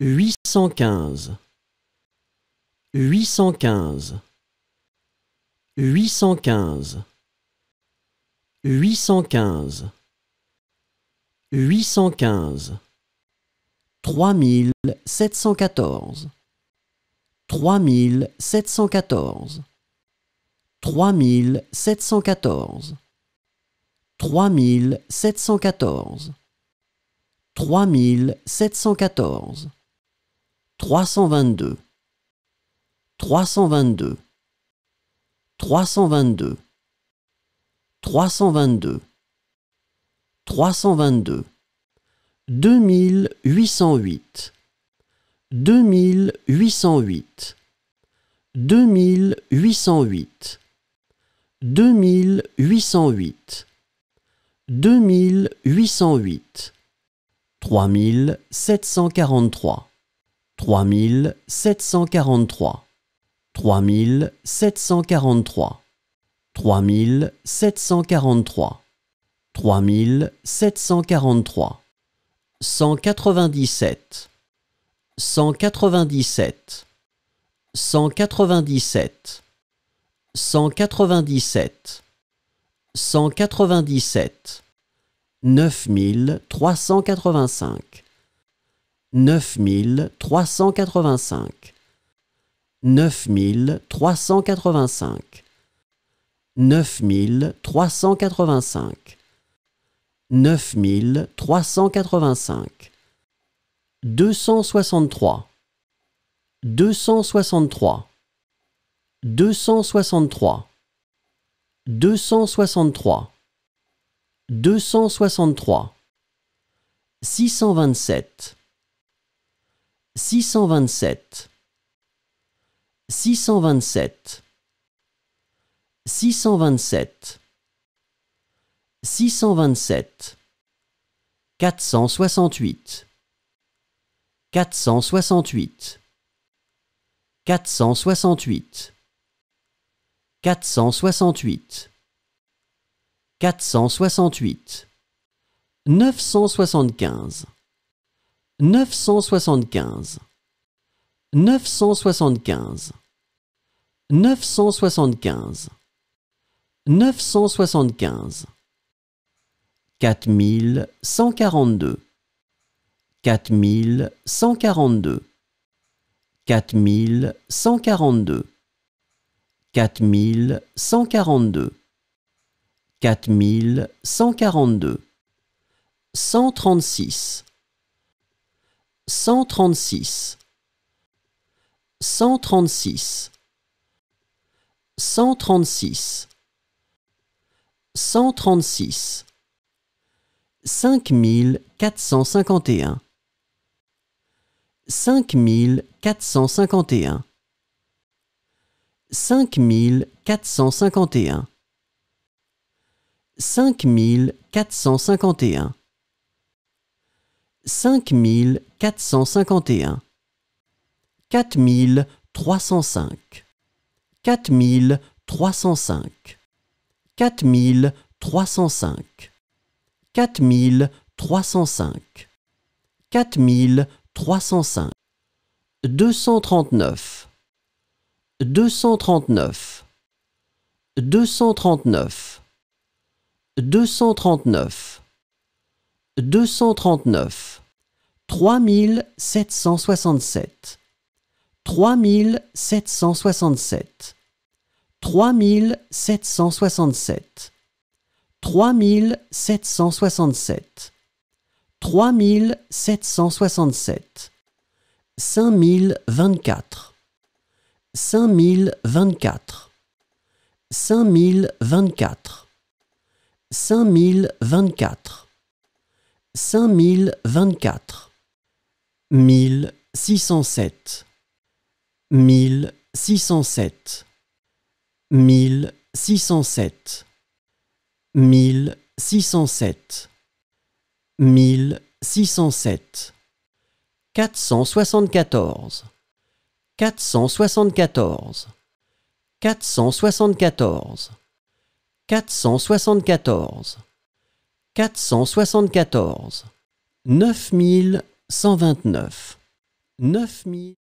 815 815 815 815 815 3714 3714 3714 3714 3714 322 322 322 322 322 2808 2808 2808 2808 2808 3743 3743 3743 3743 3743 197 197 197 197 197 9385 9385 9385 9385 9385 263 263 263 263 263 627 627 627 627 627 468 468 468 468 468 975 975 975 975 975 4142 4142 4142 4142 4142 136 136 136 136 136 5451 5451 5451 5451 5451 4305 4305 4305 4305 4305 239 239 239 239 239 3767 3767 3767 3767 3767 5024 5024 5024 5024 5024 1607 1607 1607 1607 1607 474 474 474 474 474 9000 129 9000